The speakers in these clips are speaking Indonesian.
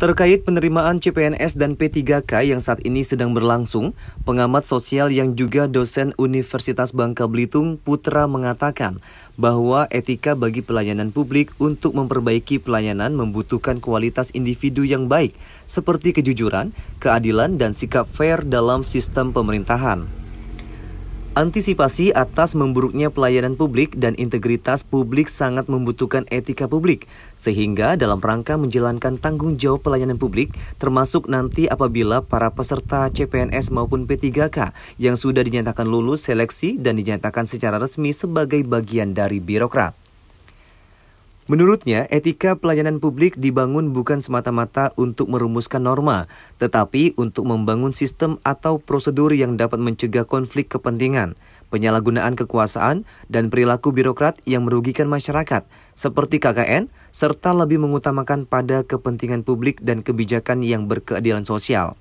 Terkait penerimaan CPNS dan P3K yang saat ini sedang berlangsung, pengamat sosial yang juga dosen Universitas Bangka Belitung Putra mengatakan bahwa etika bagi pelayanan publik untuk memperbaiki pelayanan membutuhkan kualitas individu yang baik, seperti kejujuran, keadilan, dan sikap fair dalam sistem pemerintahan. Antisipasi atas memburuknya pelayanan publik dan integritas publik sangat membutuhkan etika publik, sehingga dalam rangka menjalankan tanggung jawab pelayanan publik, termasuk nanti apabila para peserta CPNS maupun P3K yang sudah dinyatakan lulus seleksi dan dinyatakan secara resmi sebagai bagian dari birokrat. Menurutnya, etika pelayanan publik dibangun bukan semata-mata untuk merumuskan norma, tetapi untuk membangun sistem atau prosedur yang dapat mencegah konflik kepentingan, penyalahgunaan kekuasaan, dan perilaku birokrat yang merugikan masyarakat, seperti KKN, serta lebih mengutamakan pada kepentingan publik dan kebijakan yang berkeadilan sosial.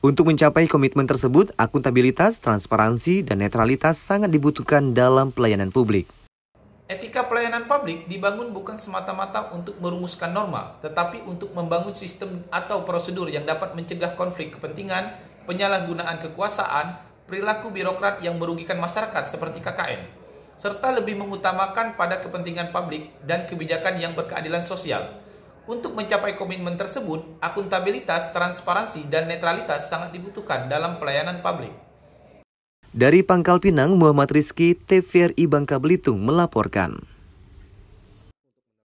Untuk mencapai komitmen tersebut, akuntabilitas, transparansi, dan netralitas sangat dibutuhkan dalam pelayanan publik. Etika pelayanan publik dibangun bukan semata-mata untuk merumuskan norma, tetapi untuk membangun sistem atau prosedur yang dapat mencegah konflik kepentingan, penyalahgunaan kekuasaan, perilaku birokrat yang merugikan masyarakat seperti KKN, serta lebih mengutamakan pada kepentingan publik dan kebijakan yang berkeadilan sosial. Untuk mencapai komitmen tersebut, akuntabilitas, transparansi, dan netralitas sangat dibutuhkan dalam pelayanan publik. Dari Pangkal Pinang, Muhammad Rizki, TVRI Bangka Belitung melaporkan.